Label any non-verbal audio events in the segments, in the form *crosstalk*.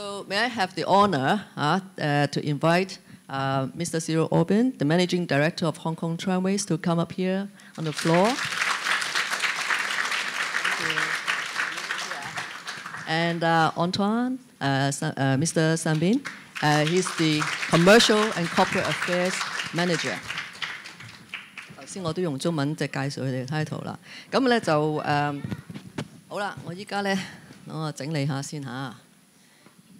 So may I have the honor uh, uh, to invite uh, Mr. Cyril Orban, the Managing Director of Hong Kong Tramways, to come up here on the floor. And uh, Antoine, uh, uh, Mr. Sambin, he's the Commercial and Corporate Affairs Manager. 先我都用中文即係介紹佢哋嘅 title 啦。咁咧就誒、好啦，我依家咧，等我整理下先嚇。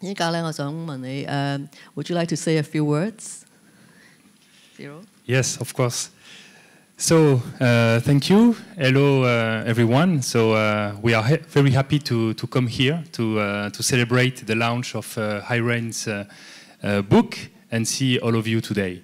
依家咧，我想問你誒、uh,，Would you like to say a few words? Zero. Yes, of course. So uh, thank you. Hello, uh, everyone. So uh, we are ha very happy to, to come here to, uh, to celebrate the launch of uh, Hiren's uh, book and see all of you today.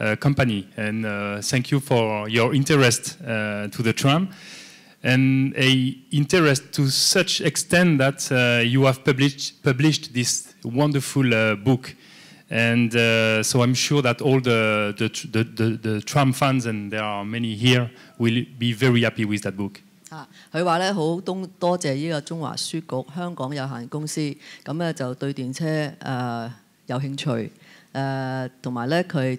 Uh, company. And uh, thank you for your interest uh, to the tram and a interest to such extent that uh, you have published published this wonderful uh, book and uh, so I'm sure that all the the, the the, the, fans and there are many here will be very happy with that book 啊！佢話咧好多多謝呢個中華書局香港有限公司，咁咧就對電車誒、呃、有興趣誒，同埋咧佢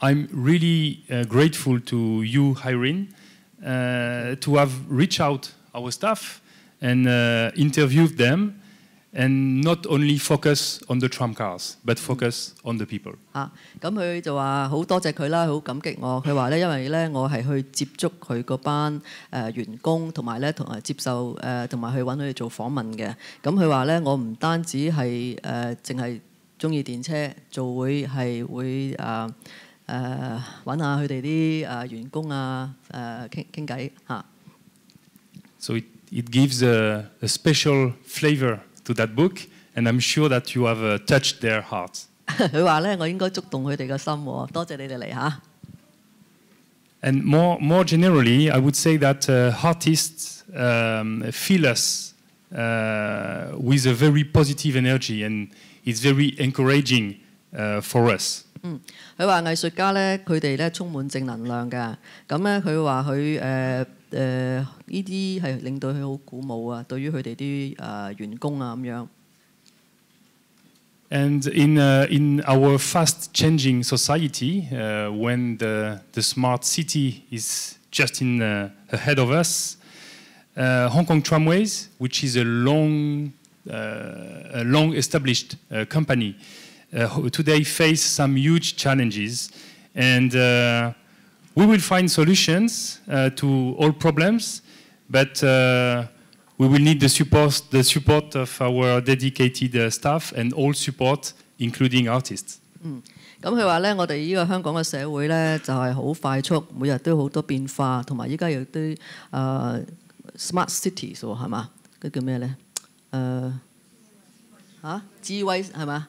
I'm really uh, grateful to you, Irene, uh, to have reached out our staff and uh, interviewed them and not only focus on the tram cars, but focus on the people. 啊，咁佢就話好多謝佢啦，好感激我。佢話咧，因為咧我係去接觸佢嗰班誒員工，同埋咧同埋接受誒同埋去揾佢哋做訪問嘅。咁佢話咧，我唔單止係誒淨係中意電車，做會係會誒。呃 ah, 誒揾下佢哋啲誒員工啊誒傾傾偈嚇。So it, it gives a, a special flavor to that book, and I'm sure that you have uh, touched their hearts. *laughs* 佢話咧，我應該觸動佢哋嘅心喎，多謝你哋嚟嚇。And more, more generally, I would say that uh, artists um, us uh, with a very positive energy, and it's very encouraging uh, for us. Mm. And in, uh, in our fast changing society, uh, when the, the smart city is just in, uh, ahead of us, uh, Hong Kong Tramways, which is a long, uh, a long established uh, company, uh, today face some huge challenges. And uh, we will find solutions uh, to all problems, but we will need the support, the support of our dedicated staff and all support, including artists. 嗯咁佢話咧，我哋呢個香港嘅社會咧，就係、好快速，每日都好多變化，同埋依家有啲誒、呃、smart mm. cities 喎，係嘛？佢叫咩咧？誒、呃、嚇、啊、智慧係嘛？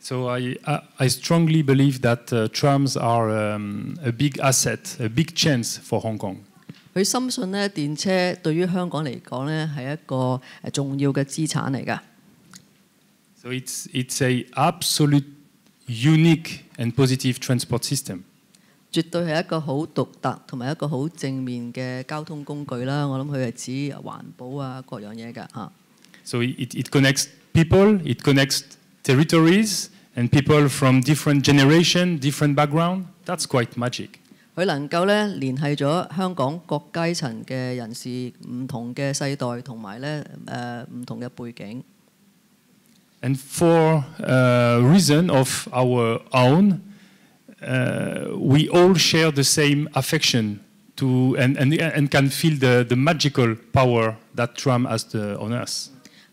So I, I strongly believe that uh, trams are um, a big asset, a big chance for Hong Kong. 佢深信咧，電車對於香港嚟講咧係一個誒重要嘅資產嚟㗎。So it's it's a absolute unique and positive transport system. 絕對係一個好獨特同埋一個好正面嘅交通工具啦。我諗佢係指環保啊各樣嘢㗎嚇。So it it connects people, it connects territories and people from different generation, different background. That's quite magic. 佢能夠咧聯繫咗香港各階層嘅人士，唔同嘅世代同埋咧誒唔同嘅背景。And for uh, reason of our own, uh, we all share the same affection to and and and can feel the the magical power that Trump has the, uh, on us.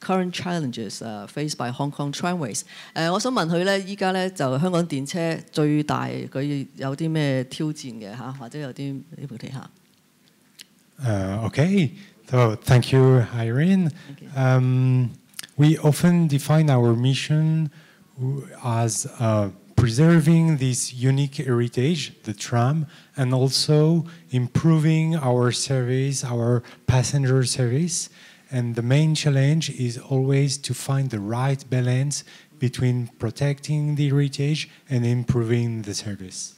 current challenges uh, faced by Hong Kong Tramways。誒，我想問佢咧，依家咧就香港電車最大佢有啲咩挑戰嘅嚇，或者有啲呢部睇下。Uh, uh, okay, so thank you, Irene. Thank Um, we often define our mission as uh, preserving this unique heritage, the tram, and also improving our service, our passenger service. And the main challenge is always to find the right balance between protecting the heritage and improving the service.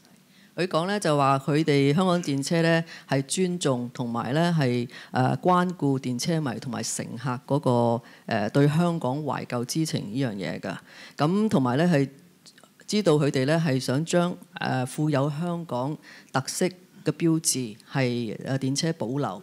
佢講咧就話佢哋香港電車咧係尊重同埋咧係誒關顧電車迷同埋乘客嗰、那個誒、呃、對香港懷舊之情呢樣嘢㗎，咁同埋咧係知道佢哋咧係想將誒、呃、富有香港特色嘅標誌係誒電車保留。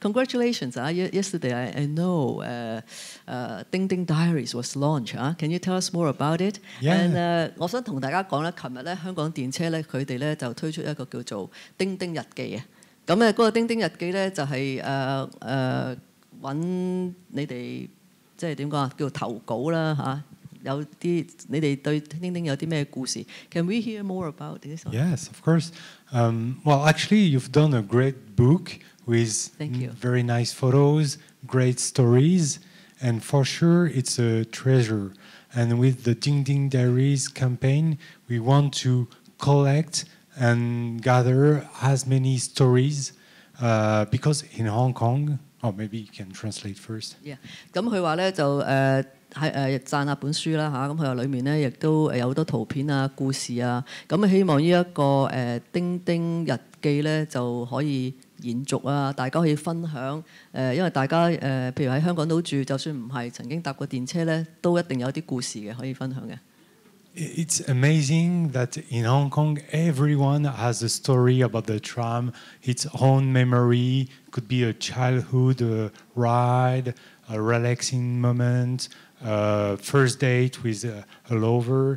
Congratulations. Uh, yesterday, I, I know uh, uh, Ding Ding Diaries was launched. Uh, can you tell us more about it? Yeah. And uh, 我想同大家講咧，琴日咧香港電車咧佢哋咧就推出一個叫做《叮叮日記》嘅。咁咧嗰個《叮叮日記》咧就係誒誒揾你哋即係點講啊？叫投稿啦嚇。啊有啲你哋對叮叮有啲咩故事？Can we hear more about this? Yes, of course. Um, well, actually, you've done a great book with very nice photos, great stories, and for sure it's a treasure. And with the Ding Ding Diaries campaign, we want to collect and gather as many stories uh, because in Hong Kong, or oh, maybe you can translate first. Yeah，咁佢話咧就誒。Uh it's amazing that in Hong Kong everyone has a story about the tram, its own memory, could be a childhood a ride, a relaxing moment, a first date with a, a lover.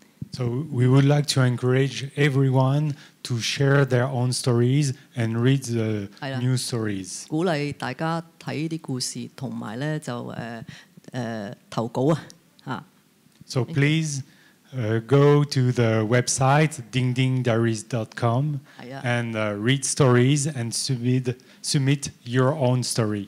So we would like to encourage everyone to share their own stories and read the new stories。鼓勵大家睇啲故事，同埋咧就誒誒投稿啊嚇。So please. Uh, go to the website dingdingdiaries.com and uh, read stories and submit, submit your own story.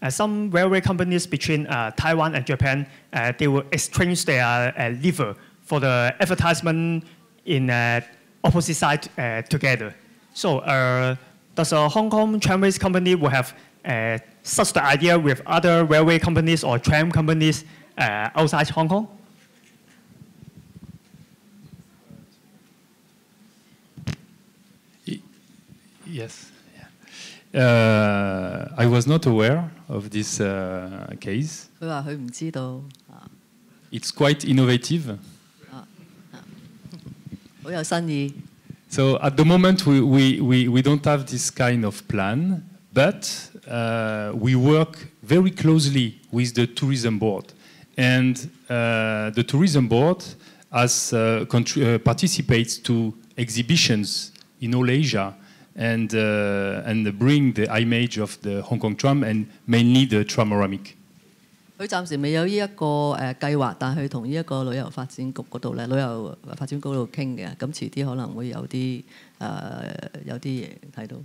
Uh, some railway companies between uh, Taiwan and Japan, uh, they will exchange their liver for the advertisement in opposite side together. So does a Hong Kong tramways company will have such the idea with other railway companies or tram companies outside Hong Kong? Yes. Uh, I was not aware of this uh, case. it's quite innovative. Uh, uh, so at the moment we, we, we, we don't have this kind of plan, but uh, we work very closely with the tourism board. And uh, the tourism board has, uh, participates to exhibitions in all Asia and, uh, and bring the image of the Hong Kong tram and mainly the tramoramic. 佢暫時未有呢一個誒計劃，但係佢同呢一個旅遊發展局嗰度咧，旅遊發展局嗰度傾嘅，咁遲啲可能會有啲誒、呃、有啲嘢睇到。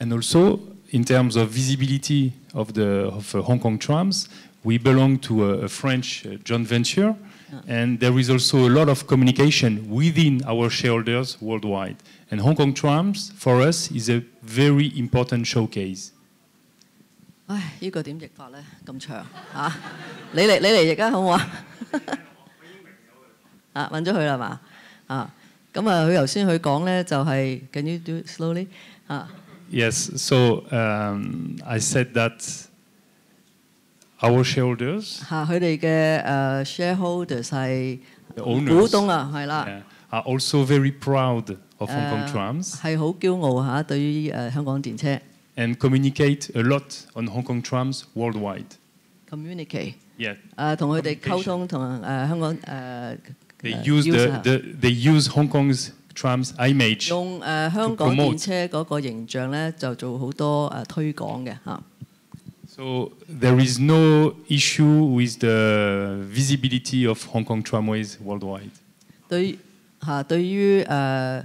And also in terms of visibility of the of uh, Hong Kong trams, we belong to a, a French uh, joint venture, ah. and there is also a lot of communication within our shareholders worldwide. And Hong Kong Trams, for us, is a very important showcase. 唉，呢、個點譯法咧？咁長嚇、你嚟你嚟譯啊，好唔好啊？啊，揾咗佢啦嘛？啊，咁啊，佢頭先佢講咧就係、Can *laughs* you do it Yes. so um, I said that our shareholders 嚇佢哋嘅誒 shareholders Are also very proud of Hong Kong uh, trams. 係好驕傲嚇，對於誒香港電車。And communicate a lot on Hong Kong trams worldwide. Communicate. Yeah. 誒同佢哋溝通，同誒香港誒。They use the, the they use Hong Kong's trams image. 用誒香港電車嗰個形象咧，就做好多誒推廣嘅嚇。So there is no issue with the visibility of Hong Kong tramways worldwide. 對嚇，對於誒。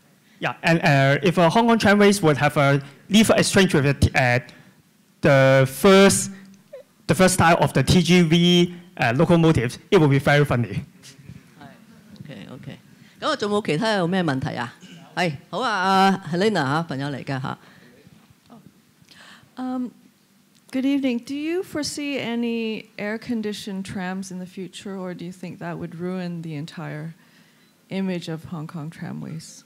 Yeah, and uh, if Hong Kong Tramways would have a lever exchange with uh, the first the first style of the TGV uh, locomotives, it would be very funny。係，OK OK。咁啊，仲冇其他有咩問題啊？係，好啊，阿 Helena 嚇，朋友嚟㗎嚇。Um, good evening. Do you foresee any air-conditioned trams in the future, or do you think that would ruin the entire image of Hong Kong tramways?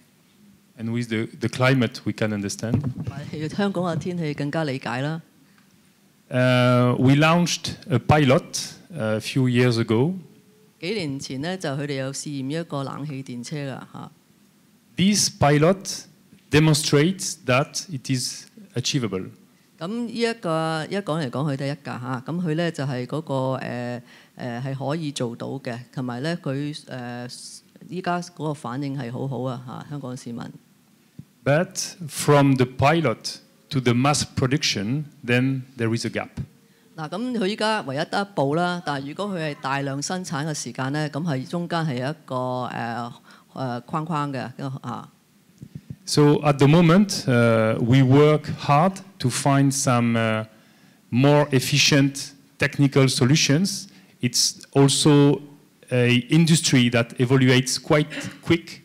And with the, the climate, we can understand. 香港嘅天氣更加理解啦。Uh, we launched a pilot uh, a few years ago. 幾年前咧，就佢哋有試驗一個冷氣電車噶嚇。This pilot demonstrates that it is achievable. 咁呢一個一講嚟講去都係一架嚇，咁佢咧就係嗰、那個誒係、呃呃、可以做到嘅，同埋咧佢誒。依家嗰個反應係好好啊嚇，香港市民。But from the pilot to the mass production, then there is a gap. 嗱，咁佢依家唯一得一步啦，但係如果佢係大量生產嘅時間咧，咁係中間係有一個誒誒框框嘅啊。So at the moment, uh, we work hard to find some uh, more efficient technical solutions. It's also a industry that evaluates quite quick.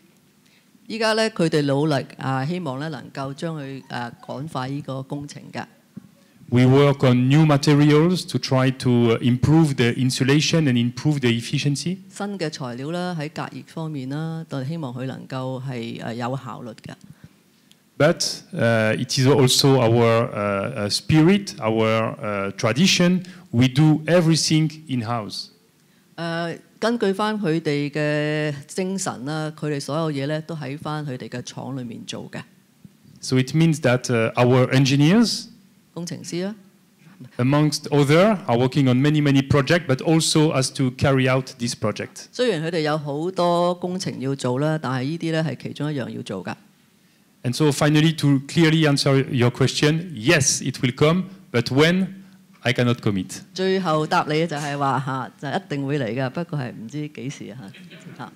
We work on new materials to try to uh, improve the insulation and improve the efficiency. 新嘅材料啦，喺隔熱方面啦，就希望佢能夠係誒有效率嘅。But uh, it is also our uh, uh, spirit, our uh, tradition. We do everything in house. 誒、uh, 根據翻佢哋嘅精神啦，佢哋所有嘢咧都喺翻佢哋嘅廠裏面做嘅。So it means that、uh, our engineers 工程師啦、啊、amongst other are working on many many projects, but also as to carry out this project. And so finally, to clearly answer your question, yes, it will come, but when I cannot commit。最後答你咧就係話嚇，就一定會嚟嘅，不過係唔知幾時嚇嚇。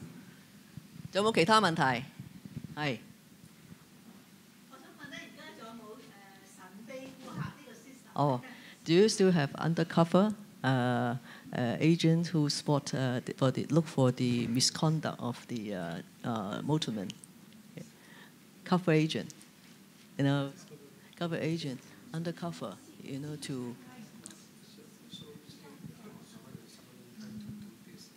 有冇其他問題？係。Oh, *laughs* do you still have undercover uh, uh, agents who spot uh, for the, look for the misconduct of the uh, uh, motorman? Yeah. Cover agent, you know, cover agent, undercover, you know, to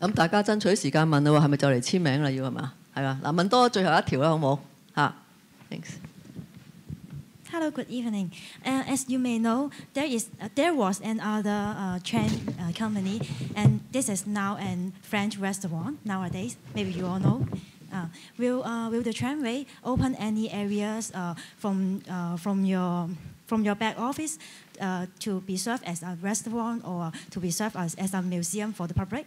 咁大家爭取時間問啦喎，係咪就嚟簽名啦？要係嘛？係啊，嗱問多最後一條啦，好冇嚇？Thanks。Hello, good evening. Uh, as you may know, there is uh, there was another uh, trend uh, company, and this is now a French restaurant nowadays. Maybe you all know. Uh, will uh, will the tramway open any areas uh, from from your from your back office to be served as a restaurant or to be served as, as a museum for the public?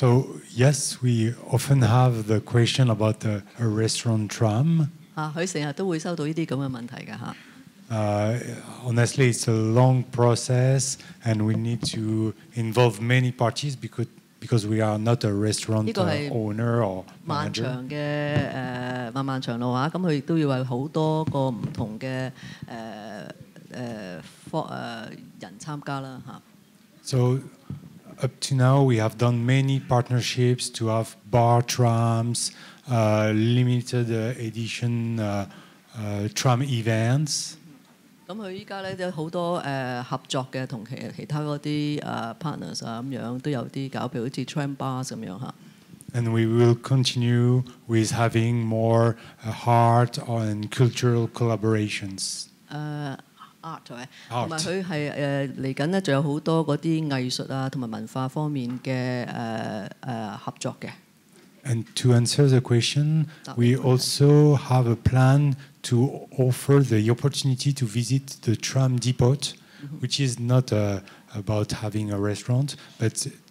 So yes, we often have the question about a, a restaurant tram. 啊，佢成日都會收到呢啲咁嘅問題㗎嚇。Uh, honestly, it's a long process, and we need to involve many parties because because we are not a restaurant owner or 漫長嘅誒、呃、漫漫長路啊，咁佢亦都要為好多個唔同嘅誒誒方誒人參加啦嚇。So up to now, we have done many partnerships to have bar trams, uh, limited uh, edition uh, uh, tram events. 咁佢依家咧都好多誒合作嘅，同其其他嗰啲誒 partners 啊咁樣都有啲搞，譬如好似 tram bars 咁樣嚇。And we will continue with having more art and cultural collaborations art to answer the question, we also have a plan to offer the opportunity to visit the tram depot, mm-hmm. which is not uh, about having a restaurant, but